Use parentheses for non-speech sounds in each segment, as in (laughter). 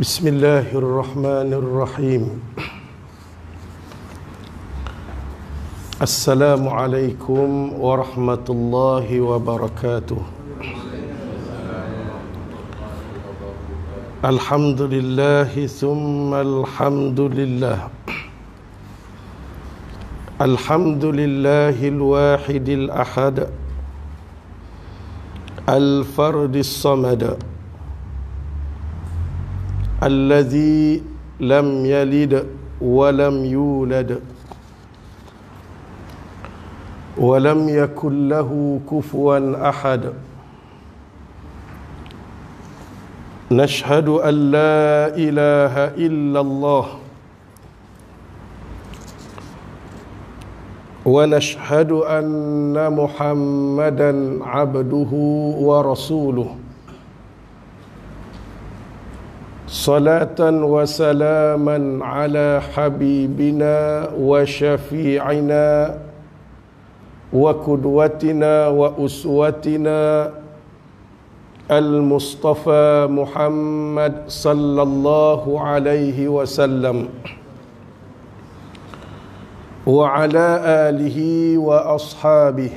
بسم الله الرحمن الرحيم السلام عليكم ورحمه الله وبركاته الحمد لله ثم الحمد لله الحمد لله الواحد الاحد الفرد الصمد الذي لم يلد ولم يولد ولم يكن له كفوا احد نشهد ان لا اله الا الله ونشهد ان محمدا عبده ورسوله صلاة وسلاما على حبيبنا وشفيعنا وقدوتنا وأسوتنا المصطفى محمد صلى الله عليه وسلم وعلى آله وأصحابه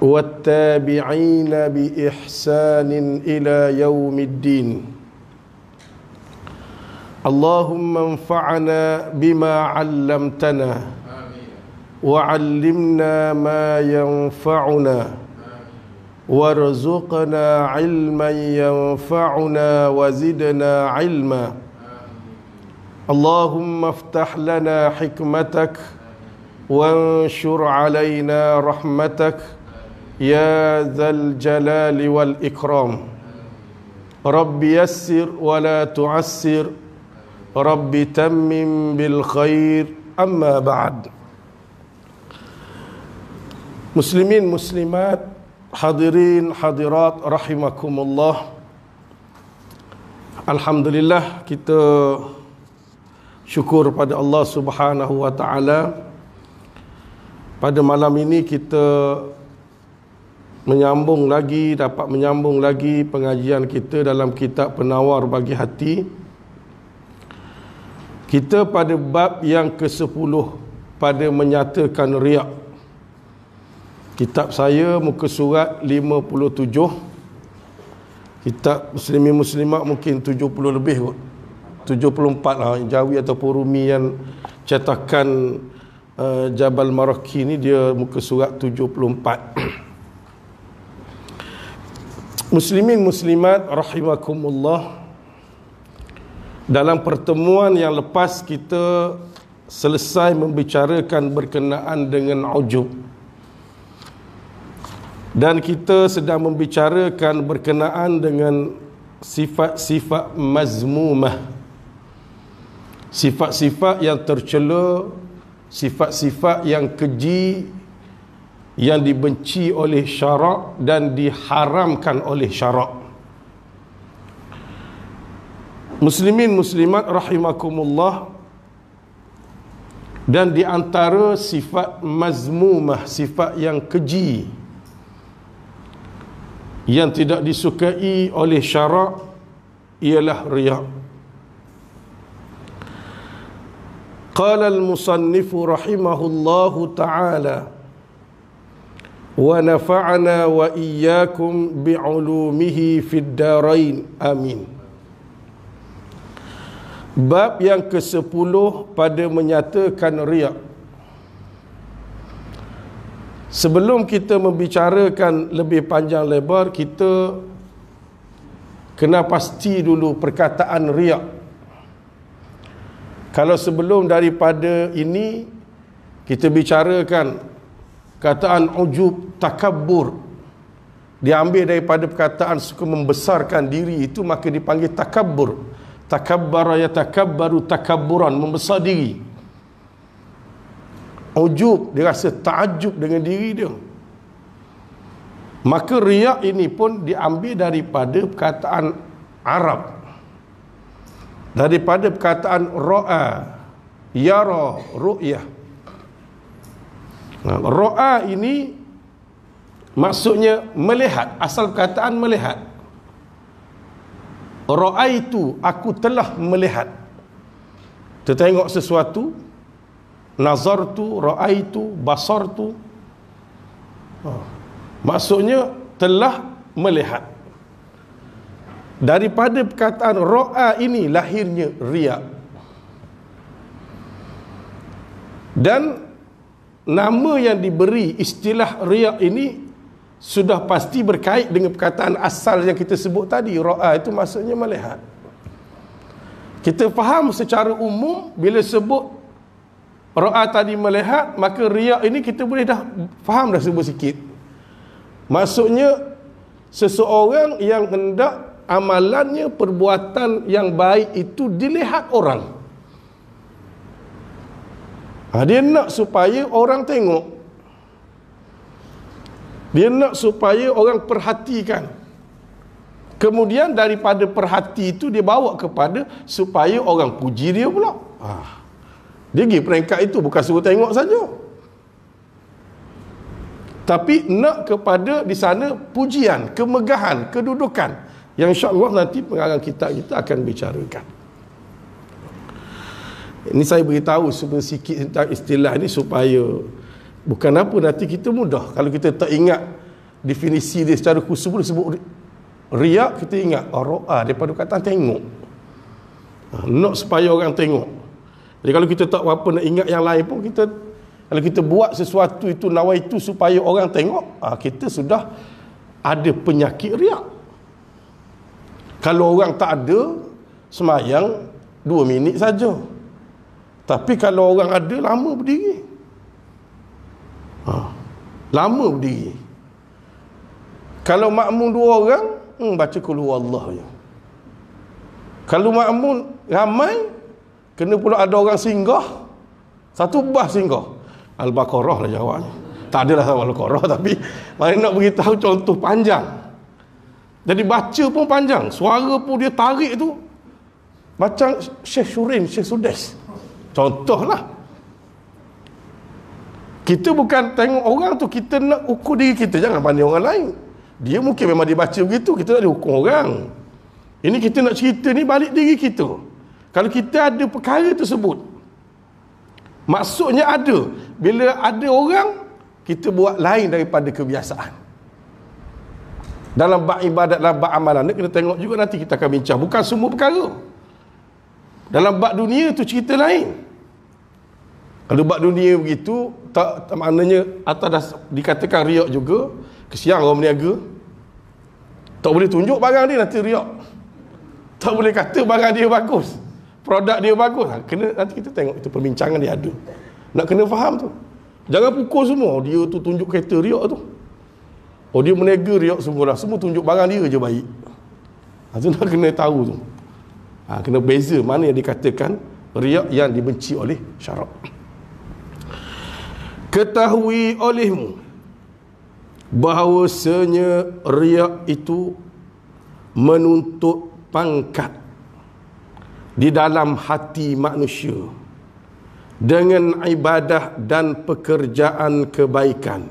والتابعين باحسان الى يوم الدين اللهم انفعنا بما علمتنا وعلمنا ما ينفعنا وارزقنا علما ينفعنا وزدنا علما اللهم افتح لنا حكمتك وانشر علينا رحمتك Ya Zal Jalal wal Ikram Rabb yassir wa la tu'assir Rabbi tammim bil khair amma ba'd Muslimin muslimat hadirin hadirat rahimakumullah Alhamdulillah kita syukur pada Allah Subhanahu wa taala pada malam ini kita menyambung lagi dapat menyambung lagi pengajian kita dalam kitab penawar bagi hati kita pada bab yang ke-10 pada menyatakan riak kitab saya muka surat 57 kitab muslimin muslimat mungkin 70 lebih kot 74 lah jawi ataupun rumi yang cetakan uh, Jabal Marokhi ni dia muka surat 74 (clears throat) Muslimin muslimat rahimakumullah dalam pertemuan yang lepas kita selesai membicarakan berkenaan dengan ujub dan kita sedang membicarakan berkenaan dengan sifat-sifat mazmumah sifat-sifat yang tercela sifat-sifat yang keji yang dibenci oleh syarak dan diharamkan oleh syarak muslimin muslimat rahimakumullah dan di antara sifat mazmumah sifat yang keji yang tidak disukai oleh syarak ialah riak qala al-musannifu rahimahullahu ta'ala ونفعنا وإياكم بعلومه في darain. Amin. Bab yang ke-10 pada menyatakan riak Sebelum kita membicarakan lebih panjang lebar Kita kena pasti dulu perkataan riak Kalau sebelum daripada ini Kita bicarakan kataan ujub takabur diambil daripada perkataan suka membesarkan diri itu maka dipanggil takabur takabbara ya takabbaru takaburan membesar diri ujub dia rasa taajub dengan diri dia maka riak ini pun diambil daripada perkataan Arab daripada perkataan ra'a yara ru'yah Ro'a ini Maksudnya melihat Asal perkataan melihat Ro'a itu Aku telah melihat Tertengok sesuatu Nazar tu, ro'a itu Basar tu oh. Maksudnya Telah melihat Daripada perkataan ro'a ini Lahirnya riak Dan Dan nama yang diberi istilah riak ini sudah pasti berkait dengan perkataan asal yang kita sebut tadi ra'a itu maksudnya melihat kita faham secara umum bila sebut ra'a tadi melihat maka riak ini kita boleh dah faham dah sebut sikit maksudnya seseorang yang hendak amalannya perbuatan yang baik itu dilihat orang Ha, dia nak supaya orang tengok. Dia nak supaya orang perhatikan. Kemudian daripada perhati itu dia bawa kepada supaya orang puji dia pula. Ha. Dia pergi peringkat itu bukan suruh tengok saja. Tapi nak kepada di sana pujian, kemegahan, kedudukan. Yang insyaAllah nanti pengarang kita kita akan bicarakan. Ini saya beritahu sebenarnya sikit tentang istilah ni supaya bukan apa nanti kita mudah kalau kita tak ingat definisi dia secara khusus pun sebut riak kita ingat oh, ra'a ah, daripada kata tengok. Ha, nak supaya orang tengok. Jadi kalau kita tak apa nak ingat yang lain pun kita kalau kita buat sesuatu itu nawa itu supaya orang tengok, ah, kita sudah ada penyakit riak. Kalau orang tak ada semayang dua minit saja. Tapi kalau orang ada lama berdiri. Ha. Lama berdiri. Kalau makmum dua orang, hmm, baca kul huwallahu ya. Kalau makmum ramai, kena pula ada orang singgah. Satu bah singgah. Al-Baqarah lah jawabnya. Tak adalah Al-Baqarah tapi mari nak beritahu contoh panjang. Jadi baca pun panjang, suara pun dia tarik tu macam Syekh Syurin, Syekh Sudais. Contohlah Kita bukan tengok orang tu Kita nak ukur diri kita Jangan pandang orang lain Dia mungkin memang dia baca begitu Kita tak dihukum orang Ini kita nak cerita ni balik diri kita Kalau kita ada perkara tersebut Maksudnya ada Bila ada orang Kita buat lain daripada kebiasaan Dalam bak ibadat, dalam bak amalan Kita tengok juga nanti kita akan bincang Bukan semua perkara dalam bab dunia tu cerita lain. Kalau bab dunia begitu, tak, tak maknanya atas dah dikatakan riak juga, kesian orang berniaga. Tak boleh tunjuk barang dia nanti riak. Tak boleh kata barang dia bagus. Produk dia bagus. Ha, kena nanti kita tengok itu perbincangan dia ada. Nak kena faham tu. Jangan pukul semua dia tu tunjuk kereta riak tu. Oh dia meniaga riak semua lah. Semua tunjuk barang dia je baik. Ha, nak kena tahu tu. Ha, kena beza mana yang dikatakan riak yang dibenci oleh syarak. Ketahui olehmu bahawasanya riak itu menuntut pangkat di dalam hati manusia dengan ibadah dan pekerjaan kebaikan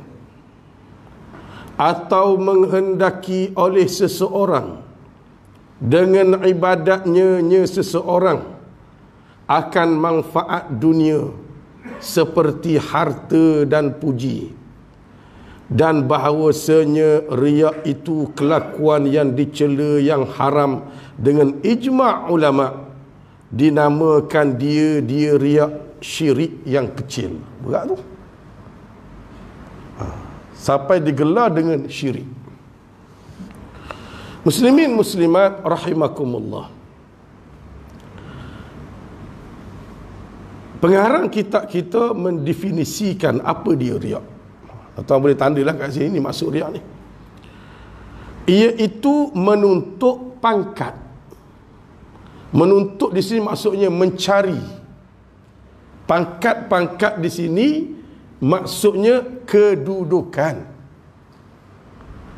atau menghendaki oleh seseorang dengan ibadatnya nya seseorang akan manfaat dunia seperti harta dan puji dan bahawasanya ria itu kelakuan yang dicela yang haram dengan ijma' ulama' dinamakan dia dia ria syirik yang kecil berat tu ha. sampai digelar dengan syirik Muslimin muslimat rahimakumullah. Pengarang kitab kita mendefinisikan apa dia riak. Atau boleh tandalah kat sini ni masuk riak ni. Ia itu menuntut pangkat. Menuntut di sini maksudnya mencari. Pangkat-pangkat di sini maksudnya kedudukan.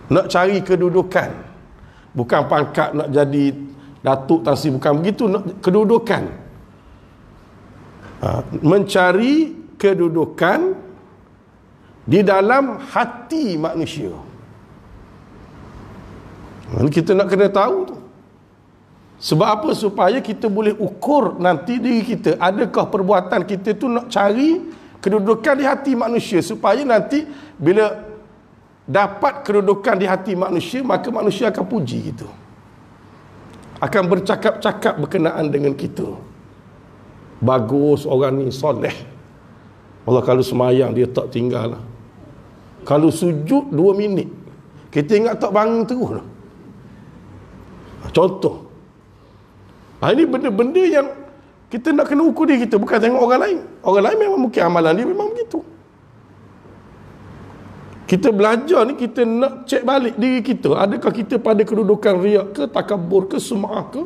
Nak cari Kedudukan. Bukan pangkat nak jadi datuk tasi bukan begitu nak kedudukan. Ha, mencari kedudukan di dalam hati manusia. Dan ha, kita nak kena tahu tu. Sebab apa? Supaya kita boleh ukur nanti diri kita. Adakah perbuatan kita tu nak cari kedudukan di hati manusia. Supaya nanti bila dapat kedudukan di hati manusia maka manusia akan puji kita akan bercakap-cakap berkenaan dengan kita bagus orang ni soleh Allah kalau semayang dia tak tinggal lah. kalau sujud dua minit kita ingat tak bangun terus lah. contoh ah, ini benda-benda yang kita nak kena ukur diri kita bukan tengok orang lain orang lain memang mungkin amalan dia memang begitu kita belajar ni kita nak cek balik diri kita. Adakah kita pada kedudukan riak ke, takabur ke, sum'ah ke?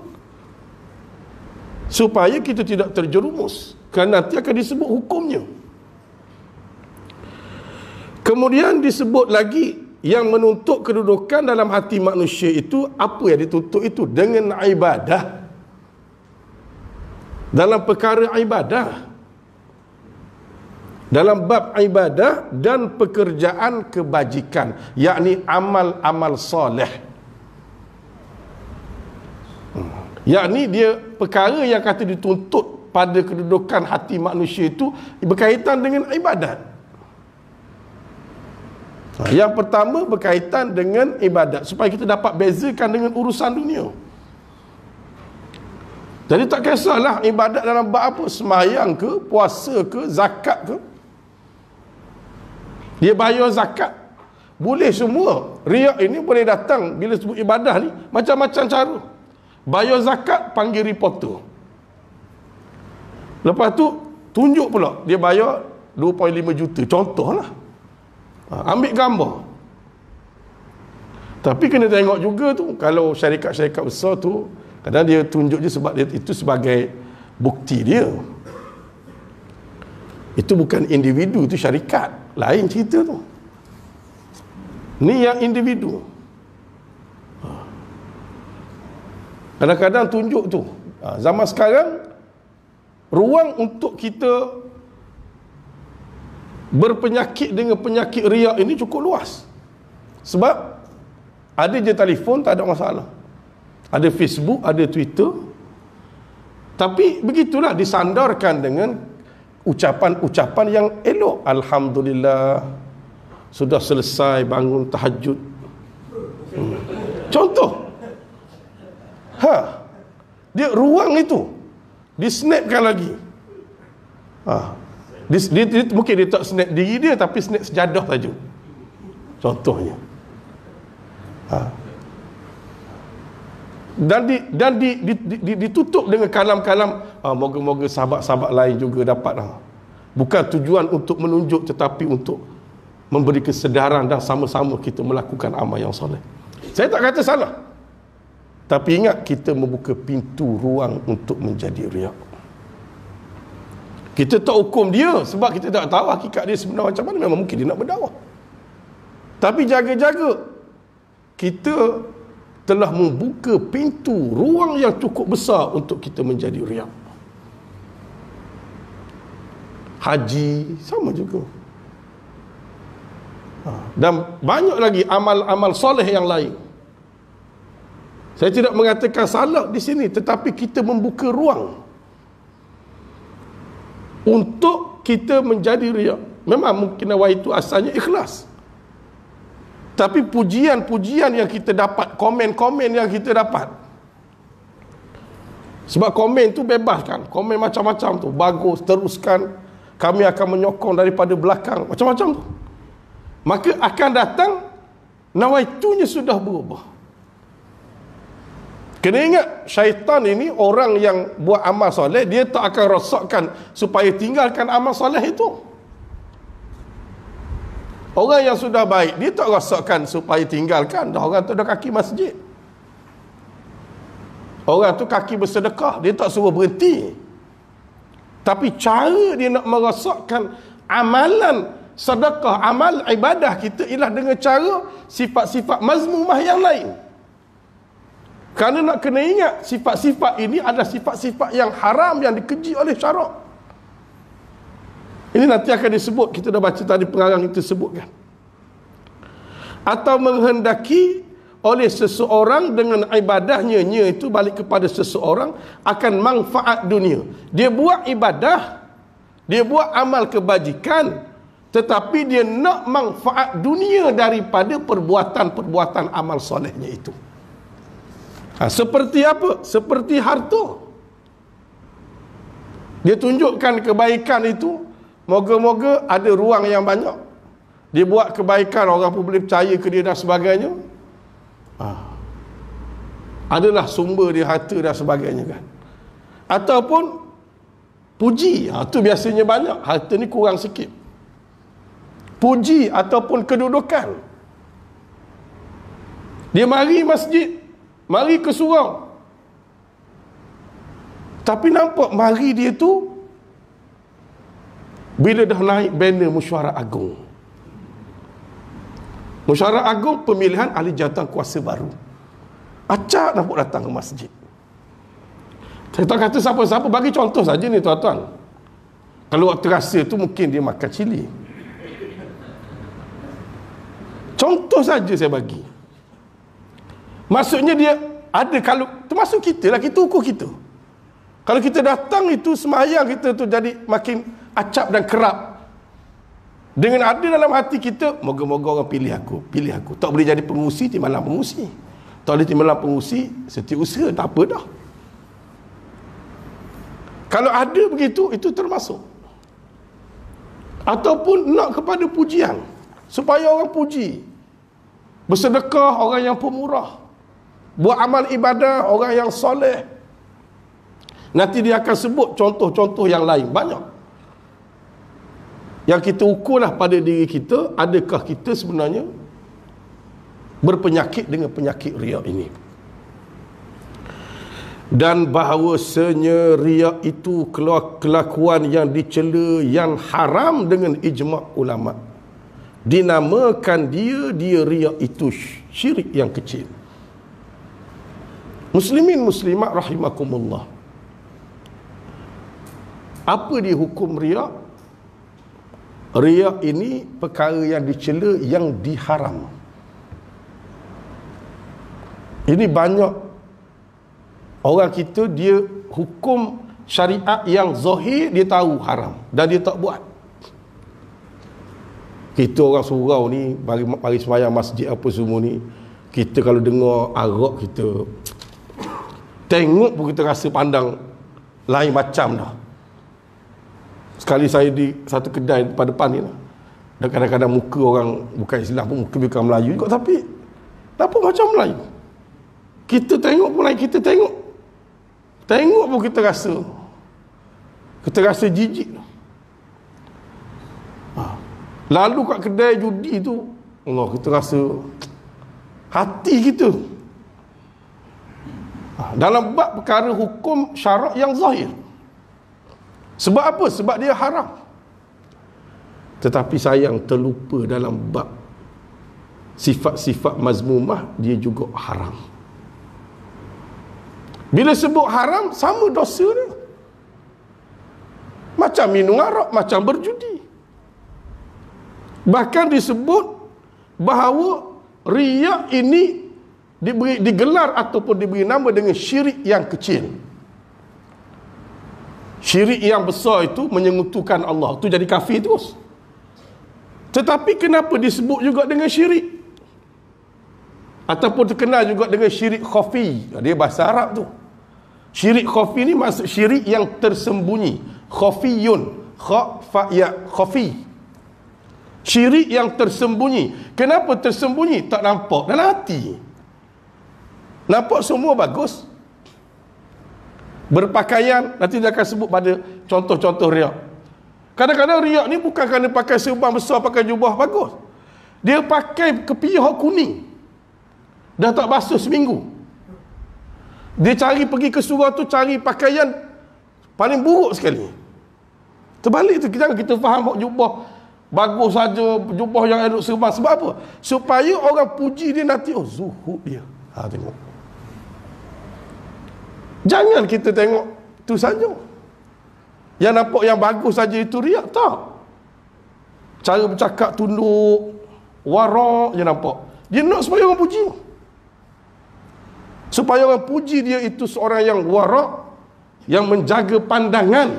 Supaya kita tidak terjerumus. Kerana nanti akan disebut hukumnya. Kemudian disebut lagi yang menuntut kedudukan dalam hati manusia itu apa yang dituntut itu dengan ibadah. Dalam perkara ibadah dalam bab ibadah dan pekerjaan kebajikan yakni amal-amal soleh hmm. yakni dia perkara yang kata dituntut pada kedudukan hati manusia itu berkaitan dengan ibadat ha, yang pertama berkaitan dengan ibadat supaya kita dapat bezakan dengan urusan dunia jadi tak kisahlah ibadat dalam bab apa Semayang ke, puasa ke, zakat ke dia bayar zakat. Boleh semua. Riak ini boleh datang bila sebut ibadah ni. Macam-macam cara. Bayar zakat, panggil reporter. Lepas tu, tunjuk pula. Dia bayar 2.5 juta. contoh Contohlah. Ha, ambil gambar. Tapi kena tengok juga tu. Kalau syarikat-syarikat besar tu, kadang dia tunjuk je sebab dia, itu sebagai bukti dia. Itu bukan individu, itu syarikat. Lain cerita tu Ni yang individu ha. Kadang-kadang tunjuk tu ha, Zaman sekarang Ruang untuk kita Berpenyakit dengan penyakit riak ini cukup luas Sebab Ada je telefon tak ada masalah Ada Facebook, ada Twitter Tapi begitulah disandarkan dengan ucapan-ucapan yang elok alhamdulillah sudah selesai bangun tahajud hmm. contoh ha dia ruang itu disnapkan lagi ha dia, dia, dia, mungkin dia tak snap diri dia tapi snap sejadah tahajud. contohnya ha dan di, dan di, di, di, ditutup dengan kalam-kalam ah, moga-moga sahabat-sahabat lain juga dapat ah. bukan tujuan untuk menunjuk tetapi untuk memberi kesedaran dan sama-sama kita melakukan amal yang soleh saya tak kata salah tapi ingat kita membuka pintu ruang untuk menjadi riak kita tak hukum dia sebab kita tak tahu hakikat dia sebenarnya macam mana memang mungkin dia nak berdakwah tapi jaga-jaga kita telah membuka pintu ruang yang cukup besar untuk kita menjadi riak. Haji sama juga. Ha. Dan banyak lagi amal-amal soleh yang lain. Saya tidak mengatakan salah di sini tetapi kita membuka ruang untuk kita menjadi riak. Memang mungkin awal itu asalnya ikhlas. Tapi pujian-pujian yang kita dapat, komen-komen yang kita dapat. Sebab komen tu bebas kan. Komen macam-macam tu. Bagus, teruskan. Kami akan menyokong daripada belakang. Macam-macam tu. Maka akan datang nawaitunya sudah berubah. Kena ingat syaitan ini orang yang buat amal soleh dia tak akan rosakkan supaya tinggalkan amal soleh itu. Orang yang sudah baik Dia tak rosakkan supaya tinggalkan Orang tu dah kaki masjid Orang tu kaki bersedekah Dia tak suruh berhenti Tapi cara dia nak merosakkan Amalan sedekah Amal ibadah kita Ialah dengan cara Sifat-sifat mazmumah yang lain Kerana nak kena ingat Sifat-sifat ini adalah sifat-sifat yang haram Yang dikeji oleh syarab ini nanti akan disebut Kita dah baca tadi pengarang itu sebutkan Atau menghendaki oleh seseorang dengan ibadahnya nya itu balik kepada seseorang akan manfaat dunia. Dia buat ibadah, dia buat amal kebajikan tetapi dia nak manfaat dunia daripada perbuatan-perbuatan amal solehnya itu. Ha, seperti apa? Seperti harta. Dia tunjukkan kebaikan itu, Moga-moga ada ruang yang banyak. Dia buat kebaikan orang pun boleh percaya ke dia dan sebagainya. Ah. Adalah sumber dia harta dan sebagainya kan. Ataupun puji. Ha, itu biasanya banyak. Harta ni kurang sikit. Puji ataupun kedudukan. Dia mari masjid. Mari ke surau. Tapi nampak mari dia tu bila dah naik banner musyawarah agung musyawarah agung pemilihan ahli jantan kuasa baru Acak dah pun datang ke masjid Saya tak kata siapa-siapa Bagi contoh saja ni tuan-tuan Kalau waktu rasa tu mungkin dia makan cili Contoh saja saya bagi Maksudnya dia ada kalau termasuk kita lah kita ukur kita kalau kita datang itu semayang kita tu jadi makin acap dan kerap. Dengan ada dalam hati kita, moga-moga orang pilih aku, pilih aku. Tak boleh jadi pengusi di malam pengusi. Tak boleh di malam pengusi setiap usaha tak apa dah. Kalau ada begitu itu termasuk. Ataupun nak kepada pujian supaya orang puji. Bersedekah orang yang pemurah. Buat amal ibadah orang yang soleh, Nanti dia akan sebut contoh-contoh yang lain Banyak Yang kita ukurlah pada diri kita Adakah kita sebenarnya Berpenyakit dengan penyakit riak ini dan bahawasanya riak itu kelakuan yang dicela yang haram dengan ijma' ulama' dinamakan dia dia riak itu syirik yang kecil muslimin muslimat rahimakumullah apa dia hukum riak? Riak ini perkara yang dicela yang diharam. Ini banyak orang kita dia hukum syariat yang zahir dia tahu haram dan dia tak buat. Kita orang surau ni bagi bagi sembahyang masjid apa semua ni kita kalau dengar arak kita tengok pun kita rasa pandang lain macam dah. Sekali saya di satu kedai pada depan ni lah. Dan kadang-kadang muka orang bukan Islam pun muka bukan Melayu juga tapi apa macam Melayu. Kita tengok pun lain kita tengok. Tengok pun kita rasa kita rasa jijik. Ha. Lalu kat kedai judi tu Allah kita rasa hati kita ha. dalam bab perkara hukum syarak yang zahir sebab apa? Sebab dia haram. Tetapi sayang terlupa dalam bab sifat-sifat mazmumah dia juga haram. Bila sebut haram sama dosa dia. Macam minum arak, macam berjudi. Bahkan disebut bahawa riak ini digelar ataupun diberi nama dengan syirik yang kecil syirik yang besar itu menyengutukan Allah tu jadi kafir terus tetapi kenapa disebut juga dengan syirik ataupun terkenal juga dengan syirik khafi dia bahasa Arab tu syirik khafi ni maksud syirik yang tersembunyi khafiyun Yun, fa ya khafi syirik yang tersembunyi kenapa tersembunyi tak nampak dalam hati nampak semua bagus Berpakaian nanti dia akan sebut pada contoh-contoh riak. Kadang-kadang riak ni bukan kerana pakai serban besar, pakai jubah bagus. Dia pakai kepiah kuning. Dah tak basuh seminggu. Dia cari pergi ke surau tu cari pakaian paling buruk sekali. Terbalik tu kita kita faham hak jubah bagus saja jubah yang elok serban sebab apa? Supaya orang puji dia nanti oh zuhud dia. Ha tengok. Jangan kita tengok tu saja. Yang nampak yang bagus saja itu riak tak. Cara bercakap tunduk, warak je nampak. Dia nak supaya orang puji. Supaya orang puji dia itu seorang yang warak yang menjaga pandangan.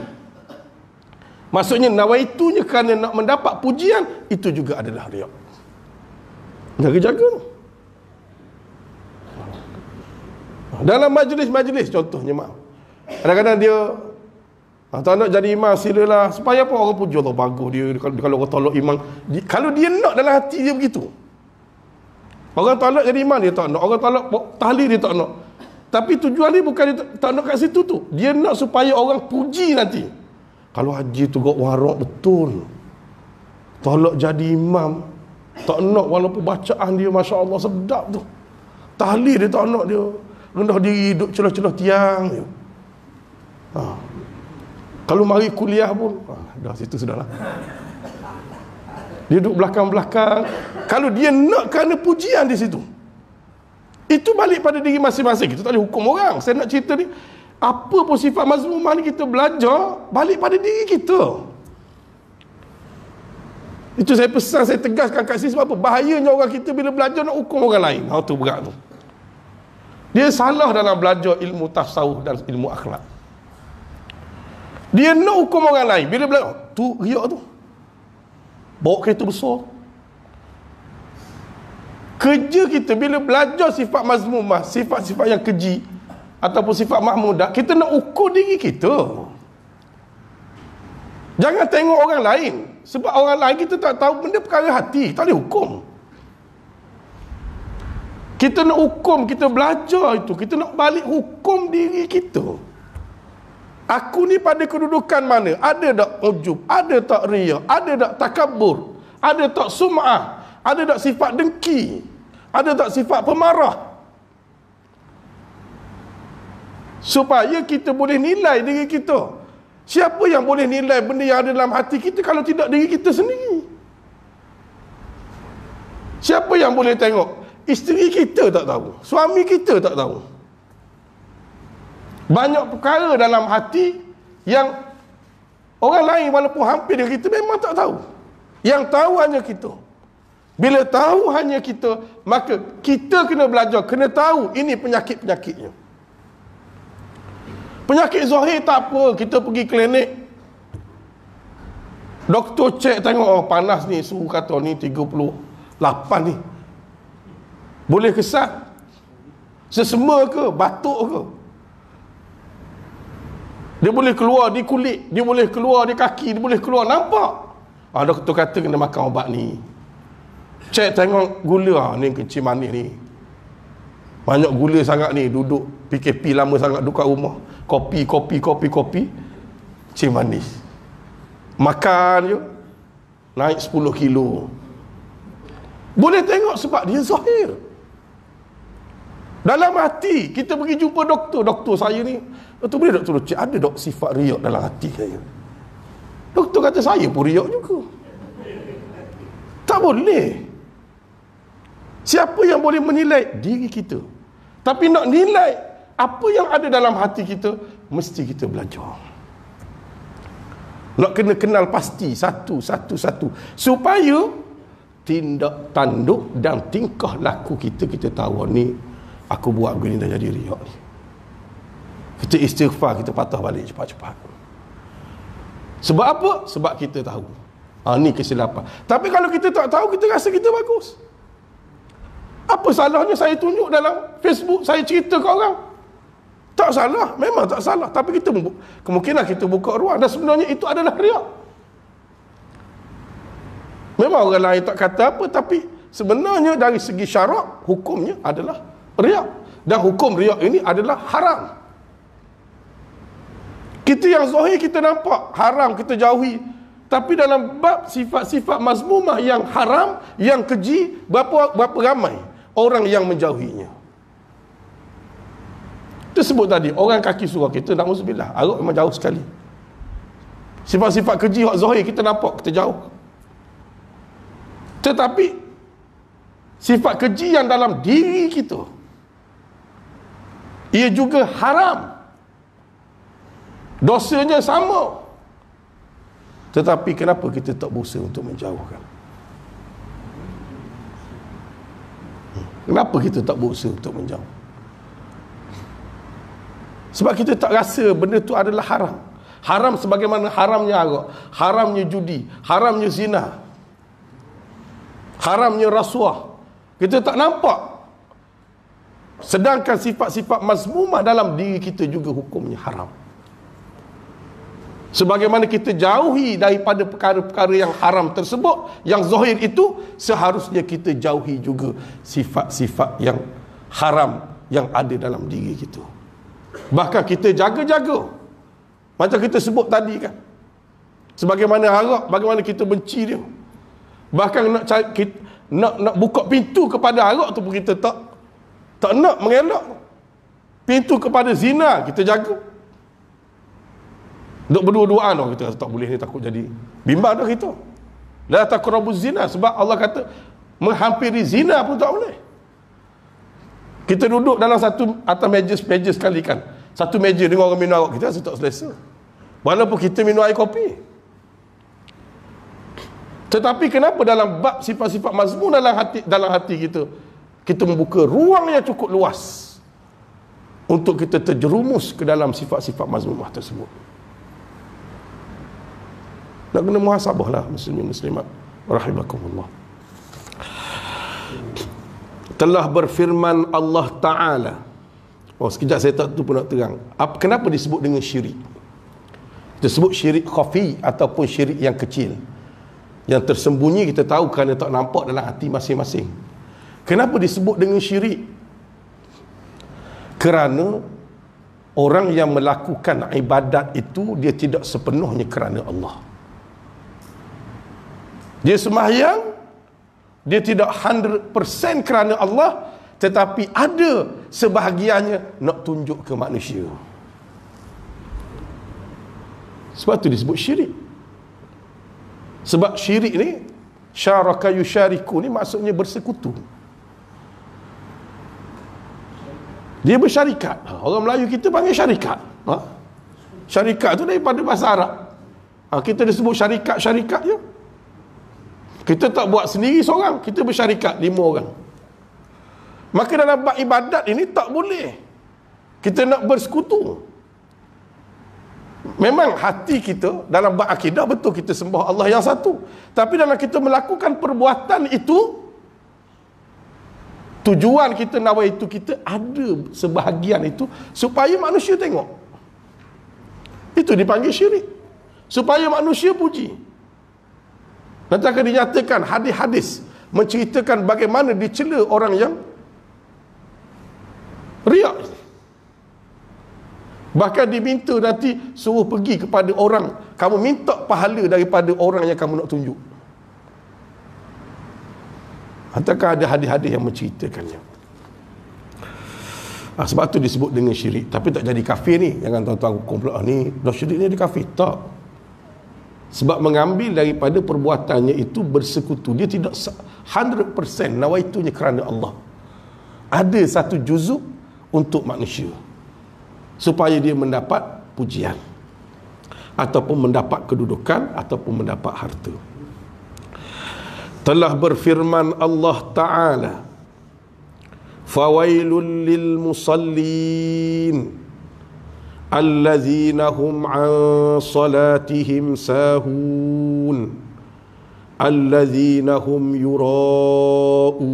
Maksudnya nawaitunya kerana nak mendapat pujian itu juga adalah riak. Jaga-jaga tu. Dalam majlis-majlis contohnya mak. Kadang-kadang dia ah, tak nak jadi imam silalah supaya apa orang puji ya Allah bagus dia kalau, kalau orang tolak imam di, kalau dia nak dalam hati dia begitu. Orang tolak jadi imam dia tak nak, orang tolak tahli dia tak nak. Tapi tujuan dia bukan dia tak nak kat situ tu. Dia nak supaya orang puji nanti. Kalau haji tu gok warak betul. Tolak jadi imam tak nak walaupun bacaan dia masya-Allah sedap tu. Tahlil dia tak nak dia rendah diri duduk celah-celah tiang ha. kalau mari kuliah pun ha, dah situ sudahlah dia duduk belakang-belakang kalau dia nak kena pujian di situ itu balik pada diri masing-masing kita tak boleh hukum orang saya nak cerita ni apa pun sifat mazmumah ni kita belajar balik pada diri kita itu saya pesan, saya tegaskan kat sini sebab apa? Bahayanya orang kita bila belajar nak hukum orang lain. Hal tu berat tu. Dia salah dalam belajar ilmu tasawuf dan ilmu akhlak. Dia nak hukum orang lain. Bila belajar, tu riak tu. Bawa kereta besar. Kerja kita bila belajar sifat mazmumah, sifat-sifat yang keji ataupun sifat mahmudah, kita nak ukur diri kita. Jangan tengok orang lain. Sebab orang lain kita tak tahu benda perkara hati. Tak boleh hukum. Kita nak hukum, kita belajar itu. Kita nak balik hukum diri kita. Aku ni pada kedudukan mana? Ada tak ujub? Ada tak ria? Ada tak takabur? Ada tak sum'ah? Ada tak sifat dengki? Ada tak sifat pemarah? Supaya kita boleh nilai diri kita. Siapa yang boleh nilai benda yang ada dalam hati kita kalau tidak diri kita sendiri? Siapa yang boleh tengok? Isteri kita tak tahu. Suami kita tak tahu. Banyak perkara dalam hati yang orang lain walaupun hampir dengan kita memang tak tahu. Yang tahu hanya kita. Bila tahu hanya kita, maka kita kena belajar, kena tahu ini penyakit-penyakitnya. Penyakit zohir tak apa, kita pergi klinik. Doktor cek tengok, oh panas ni, suhu kata ni 38 ni. Boleh kesat? Sesema ke? Batuk ke? Dia boleh keluar di kulit, dia boleh keluar di kaki, dia boleh keluar nampak. Ada ah, doktor kata kena makan ubat ni. Cek tengok gula ah, ni kecil manis ni. Banyak gula sangat ni duduk PKP lama sangat duduk kat rumah. Kopi, kopi, kopi, kopi. Cik manis. Makan je. Naik 10 kilo. Boleh tengok sebab dia zahir. Dalam hati kita pergi jumpa doktor, doktor saya ni. Doktor boleh doktor cik ada dok sifat riak dalam hati saya. Doktor kata saya pun riak juga. Tak boleh. Siapa yang boleh menilai diri kita? Tapi nak nilai apa yang ada dalam hati kita mesti kita belajar. Nak kena kenal pasti satu satu satu supaya tindak tanduk dan tingkah laku kita kita tahu ni aku buat begini dan jadi riak ya ni kita istighfar kita patah balik cepat-cepat sebab apa? sebab kita tahu ha, ni kesilapan tapi kalau kita tak tahu kita rasa kita bagus apa salahnya saya tunjuk dalam Facebook saya cerita ke orang tak salah memang tak salah tapi kita kemungkinan kita buka ruang dan sebenarnya itu adalah riak memang orang lain tak kata apa tapi sebenarnya dari segi syarak hukumnya adalah riak dan hukum riak ini adalah haram kita yang zahir kita nampak haram kita jauhi tapi dalam bab sifat-sifat mazmumah yang haram yang keji berapa berapa ramai orang yang menjauhinya Itu sebut tadi orang kaki surau kita nak musbillah arut memang jauh sekali sifat-sifat keji hak zahir kita nampak kita jauh tetapi sifat keji yang dalam diri kita ia juga haram dosanya sama tetapi kenapa kita tak berusaha untuk menjauhkan kenapa kita tak berusaha untuk menjauh sebab kita tak rasa benda tu adalah haram haram sebagaimana haramnya arak haramnya judi haramnya zina haramnya rasuah kita tak nampak Sedangkan sifat-sifat mazmumah dalam diri kita juga hukumnya haram. Sebagaimana kita jauhi daripada perkara-perkara yang haram tersebut, yang zahir itu, seharusnya kita jauhi juga sifat-sifat yang haram yang ada dalam diri kita. Bahkan kita jaga-jaga. Macam kita sebut tadi kan. Sebagaimana harap, bagaimana kita benci dia. Bahkan nak cari, kita, nak nak buka pintu kepada harap tu pun kita tak tak nak mengelak Pintu kepada zina kita jaga Duk berdua-duaan kita kata tak boleh ni takut jadi Bimbang dah kita La taqrabu zina sebab Allah kata menghampiri zina pun tak boleh. Kita duduk dalam satu atas meja meja sekali kan. Satu meja dengan orang minum air kita rasa tak selesa. Walaupun kita minum air kopi. Tetapi kenapa dalam bab sifat-sifat mazmun dalam hati dalam hati kita kita membuka ruang yang cukup luas untuk kita terjerumus ke dalam sifat-sifat mazmumah tersebut nak kena muhasabah lah muslimin muslimat rahimakumullah telah berfirman Allah Ta'ala oh sekejap saya tak tu pun nak terang kenapa disebut dengan syirik Disebut syirik khafi ataupun syirik yang kecil yang tersembunyi kita tahu kerana tak nampak dalam hati masing-masing Kenapa disebut dengan syirik? Kerana orang yang melakukan ibadat itu dia tidak sepenuhnya kerana Allah. Dia semahyang, dia tidak 100% kerana Allah tetapi ada sebahagiannya nak tunjuk ke manusia. Sebab itu disebut syirik. Sebab syirik ni syaraka yushariku ni maksudnya bersekutu. Dia bersyarikat. Ha, orang Melayu kita panggil syarikat. Ha? Syarikat tu daripada bahasa Arab. Ha, kita disebut syarikat-syarikat je. Kita tak buat sendiri seorang. Kita bersyarikat lima orang. Maka dalam bab ibadat ini tak boleh. Kita nak bersekutu. Memang hati kita dalam bab akidah betul kita sembah Allah yang satu. Tapi dalam kita melakukan perbuatan itu, tujuan kita nawa itu kita ada sebahagian itu supaya manusia tengok. Itu dipanggil syirik. Supaya manusia puji. Nanti akan dinyatakan hadis-hadis menceritakan bagaimana dicela orang yang riak. Bahkan diminta nanti suruh pergi kepada orang. Kamu minta pahala daripada orang yang kamu nak tunjuk. Hantarkan ada hadis-hadis yang menceritakannya ha, Sebab tu disebut dengan syirik Tapi tak jadi kafir ni Jangan tuan-tuan hukum ah, pula ni Dah syirik ni ada kafir Tak Sebab mengambil daripada perbuatannya itu bersekutu Dia tidak 100% nawaitunya kerana Allah Ada satu juzuk untuk manusia Supaya dia mendapat pujian Ataupun mendapat kedudukan Ataupun mendapat harta mendapat harta telah berfirman Allah Ta'ala Fawailun lil musallin Allazina hum an salatihim sahun Allazina hum yura'un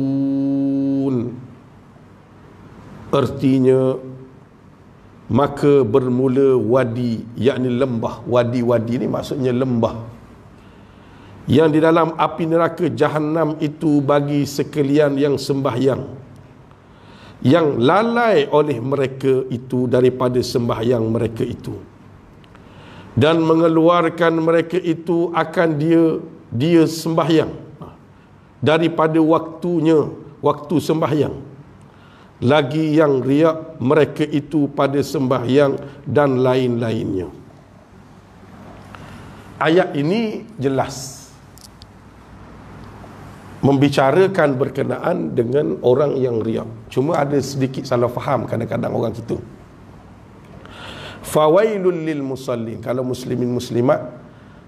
Artinya Maka bermula wadi Yakni lembah Wadi-wadi ni maksudnya lembah yang di dalam api neraka jahanam itu bagi sekalian yang sembahyang yang lalai oleh mereka itu daripada sembahyang mereka itu dan mengeluarkan mereka itu akan dia dia sembahyang daripada waktunya waktu sembahyang lagi yang riak mereka itu pada sembahyang dan lain-lainnya ayat ini jelas membicarakan berkenaan dengan orang yang riak. Cuma ada sedikit salah faham kadang-kadang orang itu. Fawailun lil musallin. Kalau muslimin muslimat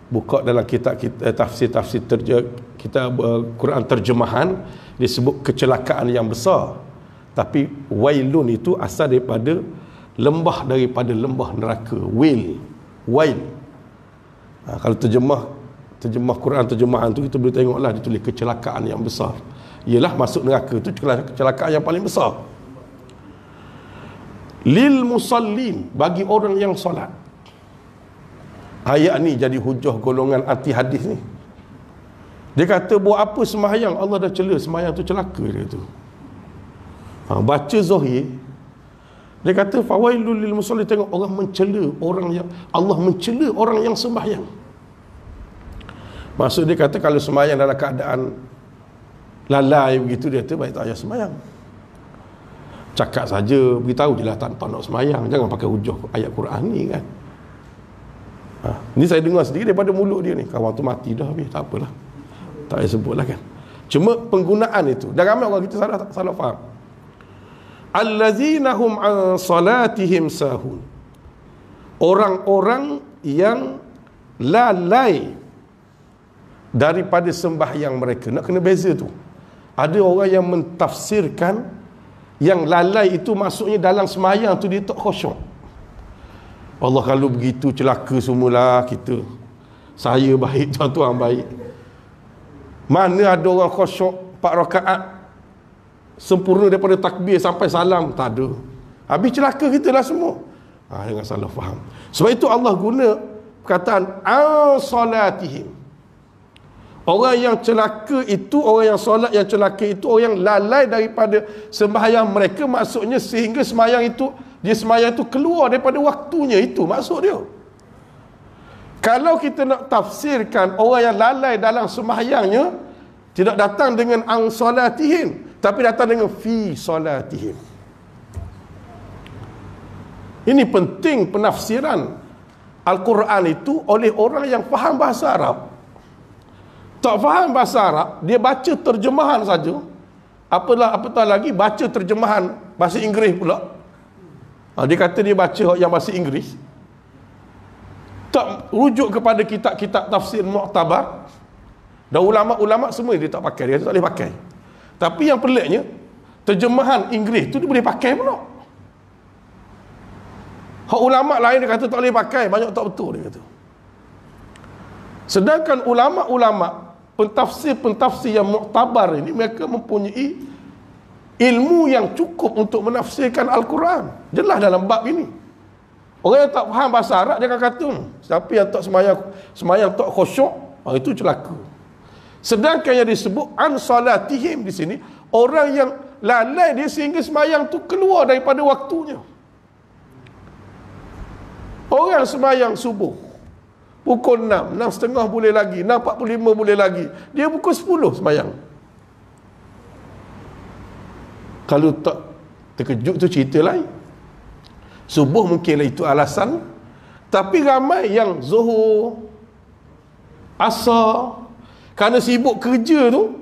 buka dalam kitab kita, eh, tafsir-tafsir terje, kita uh, eh, Quran terjemahan disebut kecelakaan yang besar. Tapi wailun itu asal daripada lembah daripada lembah neraka. Wail. Wail. Ha, kalau terjemah terjemah Quran terjemahan tu kita boleh tengoklah ditulis kecelakaan yang besar ialah masuk neraka tu kecelakaan yang paling besar lil musallin bagi orang yang solat ayat ni jadi hujah golongan ati hadis ni dia kata buat apa semayang Allah dah cela semayang tu celaka dia tu ha, baca zahir dia kata fawailul lil musallin tengok orang mencela orang yang Allah mencela orang yang sembahyang Maksud dia kata kalau semayang dalam keadaan lalai begitu dia tu baik tak payah semayang. Cakap saja, beritahu je lah tanpa nak semayang. Jangan pakai hujah ayat Quran ni kan. Ha. Ni saya dengar sendiri daripada mulut dia ni. Kawan tu mati dah habis, tak apalah. Tak payah sebut lah kan. Cuma penggunaan itu. Dah ramai orang kita salah, salah faham. Allazinahum an salatihim sahun. Orang-orang yang lalai daripada sembah yang mereka nak kena beza tu ada orang yang mentafsirkan yang lalai itu maksudnya dalam sembahyang tu dia tak khusyuk Allah kalau begitu celaka semulalah kita saya baik (laughs) tuan-tuan baik mana ada orang kosong Pak Rokaat sempurna daripada takbir sampai salam tak ada habis celaka kita lah semua ha, jangan salah faham sebab itu Allah guna perkataan asalatihim As Orang yang celaka itu, orang yang solat yang celaka itu, orang yang lalai daripada sembahyang mereka maksudnya sehingga sembahyang itu, dia sembahyang itu keluar daripada waktunya. Itu maksud dia. Kalau kita nak tafsirkan orang yang lalai dalam sembahyangnya, tidak datang dengan ang solatihin, tapi datang dengan fi solatihin. Ini penting penafsiran Al-Quran itu oleh orang yang faham bahasa Arab tak faham bahasa Arab, dia baca terjemahan saja. Apalah apatah lagi baca terjemahan bahasa Inggeris pula. Ha, dia kata dia baca yang bahasa Inggeris. Tak rujuk kepada kitab-kitab tafsir mu'tabar. Dan ulama-ulama semua dia tak pakai, dia tak boleh pakai. Tapi yang peliknya terjemahan Inggeris tu dia boleh pakai pula. Hak ulama lain dia kata tak boleh pakai, banyak tak betul dia kata. Sedangkan ulama-ulama pentafsir-pentafsir yang muktabar ini mereka mempunyai ilmu yang cukup untuk menafsirkan Al-Quran jelas dalam bab ini orang yang tak faham bahasa Arab dia akan kata hmm, siapa yang tak semayang semayang tak khusyuk orang ah, itu celaka sedangkan yang disebut ansalatihim di sini orang yang lalai dia sehingga semayang tu keluar daripada waktunya orang semayang subuh Pukul 6, 6.30 boleh lagi, 6.45 boleh lagi. Dia pukul 10 semayang. Kalau tak terkejut tu cerita lain. Subuh mungkinlah itu alasan. Tapi ramai yang zuhur, asar, kerana sibuk kerja tu,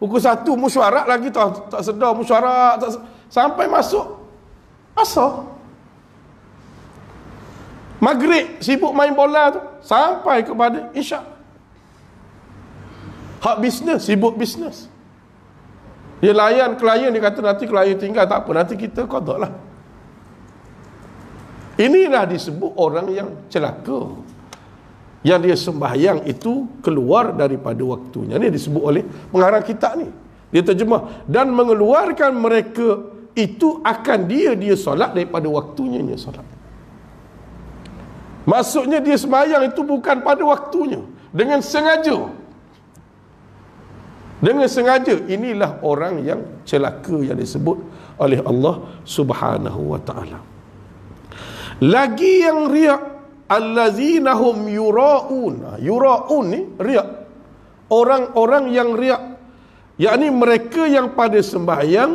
pukul 1 mesyuarat lagi tak, tak sedar mesyuarat. Tak, sampai masuk asar. Maghrib sibuk main bola tu sampai kepada Isyak. Hak bisnes sibuk bisnes. Dia layan klien dia kata nanti klien tinggal tak apa nanti kita qada lah. Inilah disebut orang yang celaka. Yang dia sembahyang itu keluar daripada waktunya. Ini disebut oleh pengarang kitab ni. Dia terjemah dan mengeluarkan mereka itu akan dia dia solat daripada waktunya dia solat. Maksudnya dia semayang itu bukan pada waktunya Dengan sengaja Dengan sengaja Inilah orang yang celaka yang disebut oleh Allah subhanahu wa ta'ala Lagi yang riak Allazinahum yura'un ha, Yura'un ni riak Orang-orang yang riak Yakni mereka yang pada sembahyang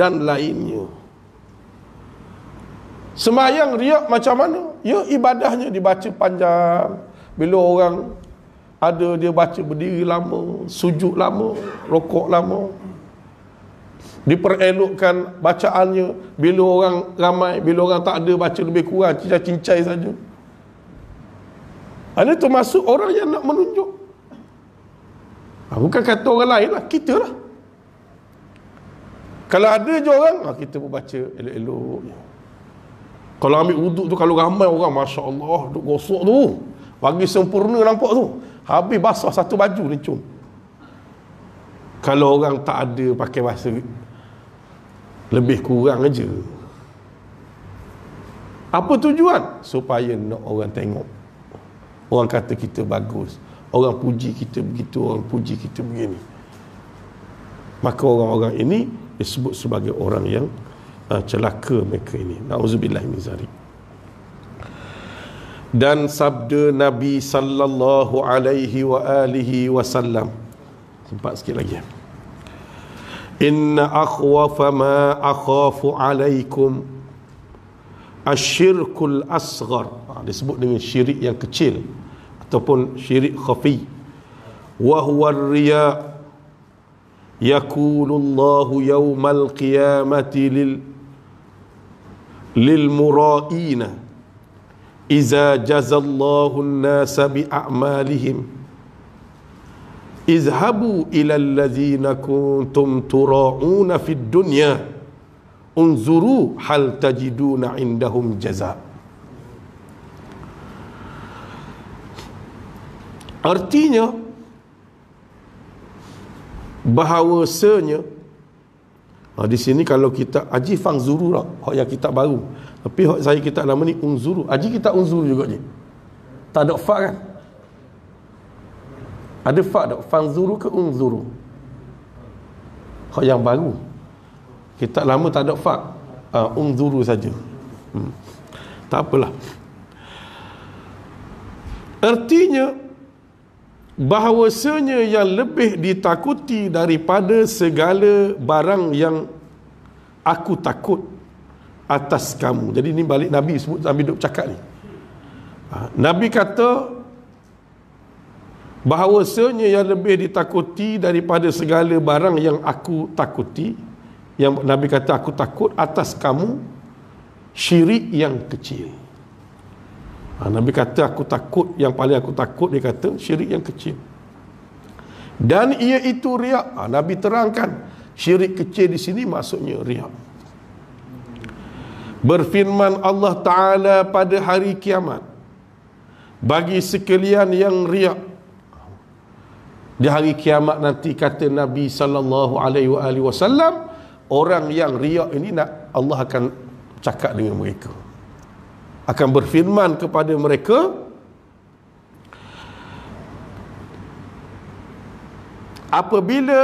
Dan lainnya Semayang riak macam mana? Ya ibadahnya dibaca panjang Bila orang ada dia baca berdiri lama Sujud lama, rokok lama Diperelokkan bacaannya Bila orang ramai, bila orang tak ada baca lebih kurang Cincai-cincai saja Ini termasuk orang yang nak menunjuk ha, Bukan kata orang lain lah, kita lah kalau ada je orang, ha, kita pun baca elok-elok. Kalau ambil wuduk tu kalau ramai orang Masya Allah duduk gosok tu Bagi sempurna nampak tu Habis basah satu baju lecung Kalau orang tak ada pakai bahasa Lebih kurang aja. Apa tujuan? Supaya nak orang tengok Orang kata kita bagus Orang puji kita begitu Orang puji kita begini Maka orang-orang ini disebut sebagai orang yang uh, celaka mereka ini nauzubillah min zalik dan sabda Nabi sallallahu alaihi wa alihi wasallam sempat sikit lagi inna akhwafa ma akhafu alaikum asyirkul asghar ah, disebut dengan syirik yang kecil ataupun syirik khafi wa huwa riya yaqulu Allah yawmal qiyamati lil للمرائين إذا جزى الله الناس بأعمالهم اذهبوا إلى الذين كنتم تراعون في الدنيا انظروا هل تجدون عندهم جزاء Artinya bahawasanya Ha, di sini kalau kita Aji Fang Zuru lah. Hak yang kitab baru. Tapi hak saya kitab lama ni Ung Zuru. Aji kitab Ung Zuru juga je. Tak ada fa kan? Ada fa tak? Fang Zuru ke Ung Zuru? Hak yang baru. Kitab lama tak ada fa. Ha, Ung Zuru saja. Hmm. Tak apalah. Artinya bahawasanya yang lebih ditakuti daripada segala barang yang aku takut atas kamu. Jadi ni balik Nabi sebut Nabi duk cakap ni. Ha, Nabi kata bahawasanya yang lebih ditakuti daripada segala barang yang aku takuti yang Nabi kata aku takut atas kamu syirik yang kecil. Ha, Nabi kata aku takut yang paling aku takut dia kata syirik yang kecil. Dan ia itu riak. Ha, Nabi terangkan syirik kecil di sini maksudnya riak. Berfirman Allah Taala pada hari kiamat bagi sekalian yang riak di hari kiamat nanti kata Nabi sallallahu alaihi wasallam orang yang riak ini nak Allah akan cakap dengan mereka akan berfirman kepada mereka apabila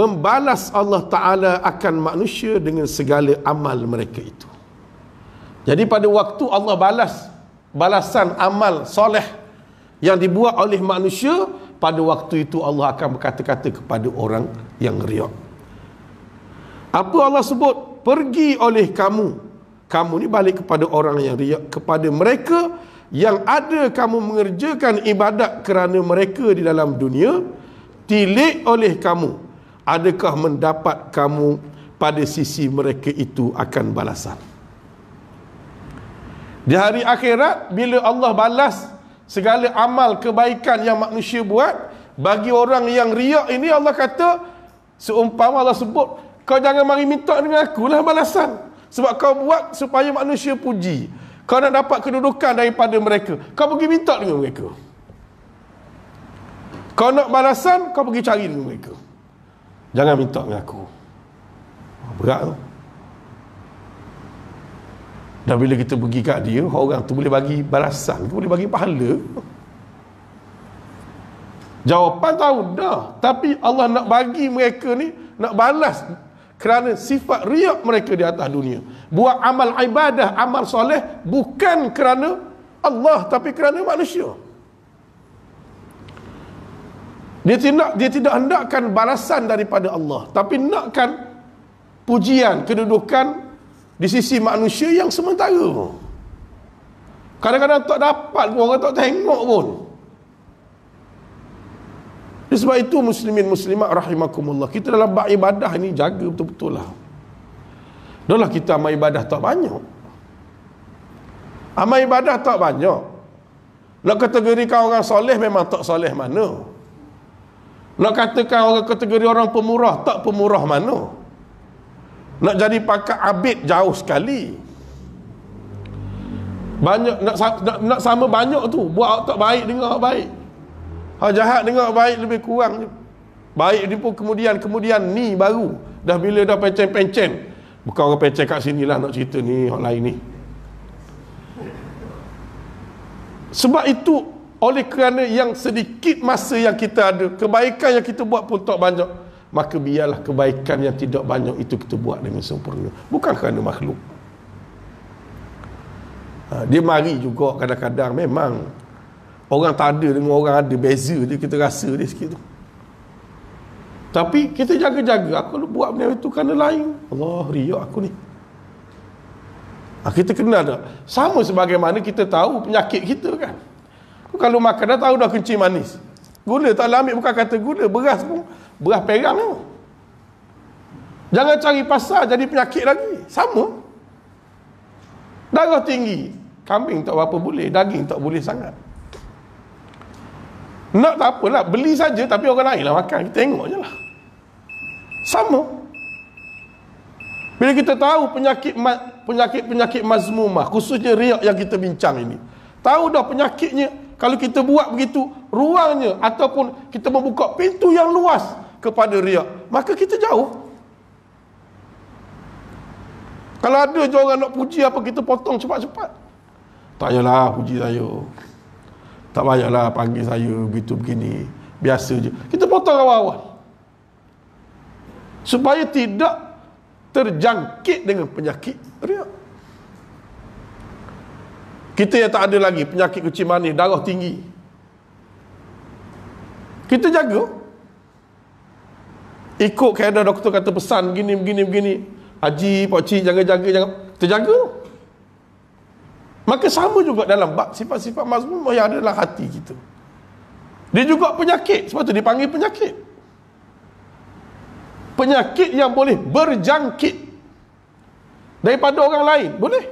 membalas Allah Ta'ala akan manusia dengan segala amal mereka itu jadi pada waktu Allah balas balasan amal soleh yang dibuat oleh manusia pada waktu itu Allah akan berkata-kata kepada orang yang riak apa Allah sebut pergi oleh kamu kamu ni balik kepada orang yang riak kepada mereka yang ada kamu mengerjakan ibadat kerana mereka di dalam dunia tilik oleh kamu adakah mendapat kamu pada sisi mereka itu akan balasan di hari akhirat bila Allah balas segala amal kebaikan yang manusia buat bagi orang yang riak ini Allah kata seumpama Allah sebut kau jangan mari minta dengan akulah balasan sebab kau buat supaya manusia puji. Kau nak dapat kedudukan daripada mereka. Kau pergi minta dengan mereka. Kau nak balasan, kau pergi cari dengan mereka. Jangan minta dengan aku. Berat tu. Dan bila kita pergi kat dia, orang tu boleh bagi balasan, boleh bagi pahala. Jawapan tahu dah. Tapi Allah nak bagi mereka ni, nak balas kerana sifat riak mereka di atas dunia buat amal ibadah amal soleh bukan kerana Allah tapi kerana manusia dia tidak dia tidak hendakkan balasan daripada Allah tapi nakkan pujian kedudukan di sisi manusia yang sementara kadang-kadang tak dapat orang tak tengok pun sebab itu muslimin muslimat rahimakumullah. Kita dalam bab ibadah ni jaga betul-betul lah. Dahlah kita amal ibadah tak banyak. Amal ibadah tak banyak. Nak kategorikan orang soleh memang tak soleh mana. Nak katakan orang kategori orang pemurah tak pemurah mana. Nak jadi pakat abid jauh sekali. Banyak nak, nak, nak sama banyak tu buat tak baik dengan orang baik. Ha jahat dengar baik lebih kurang je. Baik ni pun kemudian kemudian ni baru dah bila dah pencen-pencen. Bukan orang pencen kat sini lah nak cerita ni orang lain ni. Sebab itu oleh kerana yang sedikit masa yang kita ada Kebaikan yang kita buat pun tak banyak Maka biarlah kebaikan yang tidak banyak itu kita buat dengan sempurna Bukan kerana makhluk ha, Dia mari juga kadang-kadang memang Orang tak ada dengan orang ada Beza dia kita rasa dia sikit tu Tapi kita jaga-jaga Aku buat benda itu kerana lain Allah riak aku ni Ha, kita kenal tak? Sama sebagaimana kita tahu penyakit kita kan. Kalau makan dah tahu dah kencing manis. Gula tak ambil bukan kata gula. Beras pun beras perang ni. Jangan cari pasar jadi penyakit lagi. Sama. Darah tinggi. Kambing tak apa boleh. Daging tak boleh sangat. Nak tak apalah, beli saja tapi orang lain lah makan. Kita tengok je lah. Sama. Bila kita tahu penyakit penyakit penyakit mazmumah, khususnya riak yang kita bincang ini. Tahu dah penyakitnya, kalau kita buat begitu, ruangnya ataupun kita membuka pintu yang luas kepada riak, maka kita jauh. Kalau ada je orang nak puji apa, kita potong cepat-cepat. Tak payahlah puji saya. Tak payahlah panggil saya begitu begini. Biasa je. Kita potong awal-awal. Supaya tidak terjangkit dengan penyakit riak. Kita yang tak ada lagi penyakit kecil manis, darah tinggi. Kita jaga. Ikut kaedah doktor kata pesan begini, begini, begini. Haji, pakcik, jaga-jaga, jangan terjaga. Jaga. Maka sama juga dalam bab sifat-sifat mazmum yang ada dalam hati kita. Dia juga penyakit. Sebab itu dipanggil penyakit. Penyakit yang boleh berjangkit daripada orang lain. Boleh?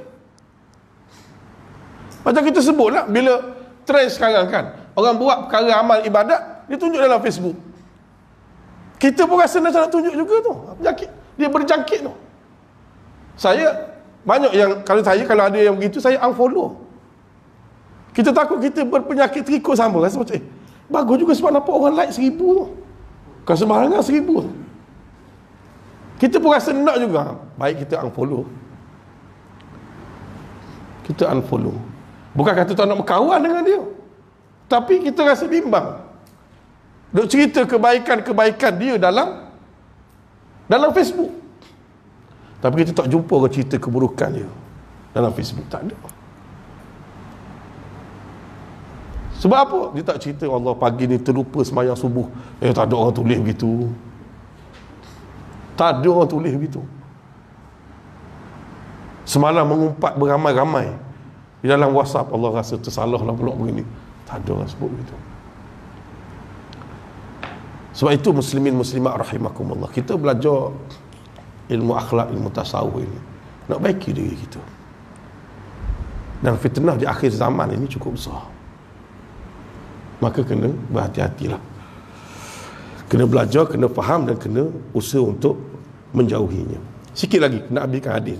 Macam kita sebut lah, bila trend sekarang kan, orang buat perkara amal ibadat, dia tunjuk dalam Facebook. Kita pun rasa macam nak tunjuk juga tu. Penyakit. Dia berjangkit tu. Saya banyak yang kalau saya kalau ada yang begitu saya unfollow. Kita takut kita berpenyakit terikut sama rasa macam eh bagus juga sebab nampak orang like seribu tu. Kan sembarangan seribu tu. Kita pun rasa nak juga baik kita unfollow. Kita unfollow. Bukan kata tuan nak berkawan dengan dia. Tapi kita rasa bimbang. Dok cerita kebaikan-kebaikan dia dalam dalam Facebook. Tapi kita tak jumpa ke cerita keburukan dia dalam Facebook tak ada. Sebab apa? Dia tak cerita Allah pagi ni terlupa semayang subuh. Eh tak ada orang tulis begitu. Tak ada orang tulis begitu. Semalam mengumpat beramai-ramai. Di dalam WhatsApp Allah rasa tersalah lah pulak begini. Tak ada orang sebut begitu. Sebab itu muslimin muslimat rahimakumullah. Kita belajar ilmu akhlak, ilmu tasawuf ini nak baiki diri kita dan fitnah di akhir zaman ini cukup besar maka kena berhati-hatilah kena belajar, kena faham dan kena usaha untuk menjauhinya sikit lagi, nak habiskan hadis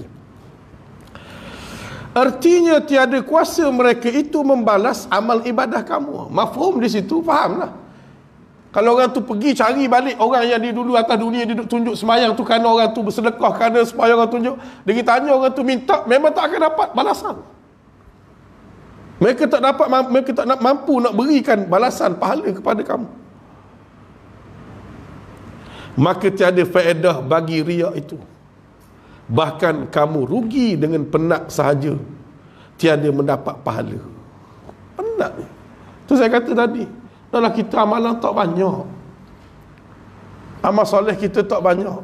artinya tiada kuasa mereka itu membalas amal ibadah kamu mafhum di situ, fahamlah kalau orang tu pergi cari balik orang yang di dulu atas dunia dia tunjuk semayang tu kerana orang tu bersedekah kerana supaya orang tunjuk. Dia tanya orang tu minta memang tak akan dapat balasan. Mereka tak dapat mereka tak nak mampu nak berikan balasan pahala kepada kamu. Maka tiada faedah bagi riak itu. Bahkan kamu rugi dengan penat sahaja. Tiada mendapat pahala. Penat. tu saya kata tadi. Dalam kita amalan tak banyak Amal soleh kita tak banyak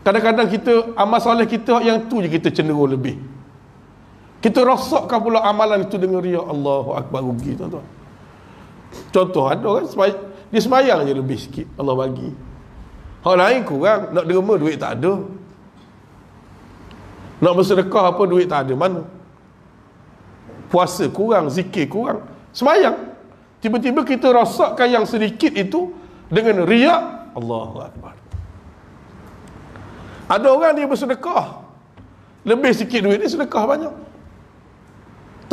Kadang-kadang kita Amal soleh kita yang tu je kita cenderung lebih Kita rosakkan pula amalan itu dengan riak Allahu Akbar rugi tuan-tuan Contoh ada kan semay- Dia semayang je lebih sikit Allah bagi Hal lain kurang Nak derma duit tak ada Nak bersedekah apa duit tak ada Mana Puasa kurang Zikir kurang Semayang Tiba-tiba kita rosakkan yang sedikit itu dengan riak. Allahu Akbar. Ada orang dia bersedekah. Lebih sikit duit dia sedekah banyak.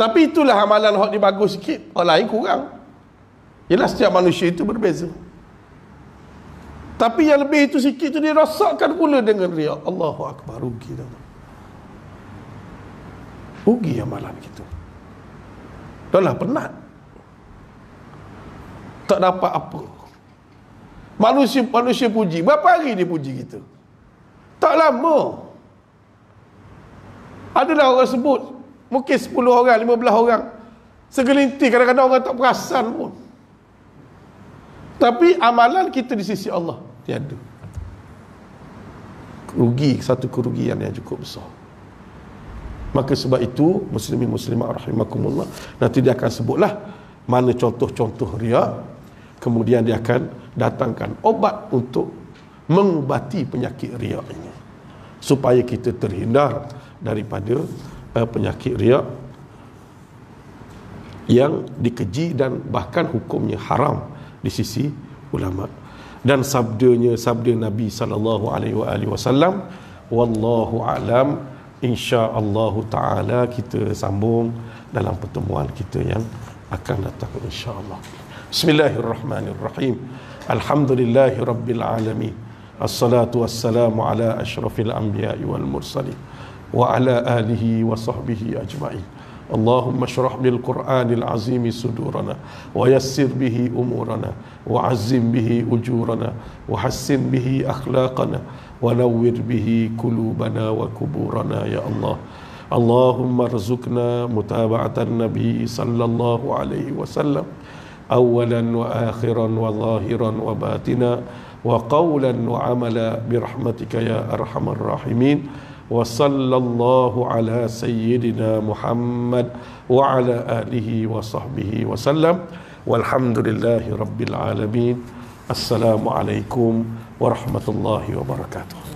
Tapi itulah amalan yang dia bagus sikit. Orang lain kurang. Yalah setiap manusia itu berbeza. Tapi yang lebih itu sikit itu dia rosakkan pula dengan riak. Allahu Akbar. Rugi tu. Rugi amalan kita. Dahlah penat tak dapat apa. Manusia manusia puji. Berapa hari dia puji kita? Tak lama. Ada dah orang sebut. Mungkin 10 orang, 15 orang. Segelintir kadang-kadang orang tak perasan pun. Tapi amalan kita di sisi Allah tiada. Rugi satu kerugian yang cukup besar. Maka sebab itu muslimin muslimat rahimakumullah nanti dia akan sebutlah mana contoh-contoh riak kemudian dia akan datangkan obat untuk mengubati penyakit riak ini supaya kita terhindar daripada uh, penyakit riak yang dikeji dan bahkan hukumnya haram di sisi ulama dan sabdanya sabda Nabi sallallahu alaihi wasallam wallahu alam insyaallah taala kita sambung dalam pertemuan kita yang akan datang insyaallah بسم الله الرحمن الرحيم الحمد لله رب العالمين الصلاة والسلام على أشرف الأنبياء والمرسلين وعلى آله وصحبه أجمعين اللهم اشرح بالقرآن العظيم صدورنا ويسر به أمورنا وعزم به أجورنا وحسن به أخلاقنا ونور به قلوبنا وكبورنا يا الله اللهم ارزقنا متابعة النبي صلى الله عليه وسلم اولا واخرا وظاهرا وباتنا وقولا وعملا برحمتك يا ارحم الراحمين وصلى الله على سيدنا محمد وعلى اله وصحبه وسلم والحمد لله رب العالمين السلام عليكم ورحمه الله وبركاته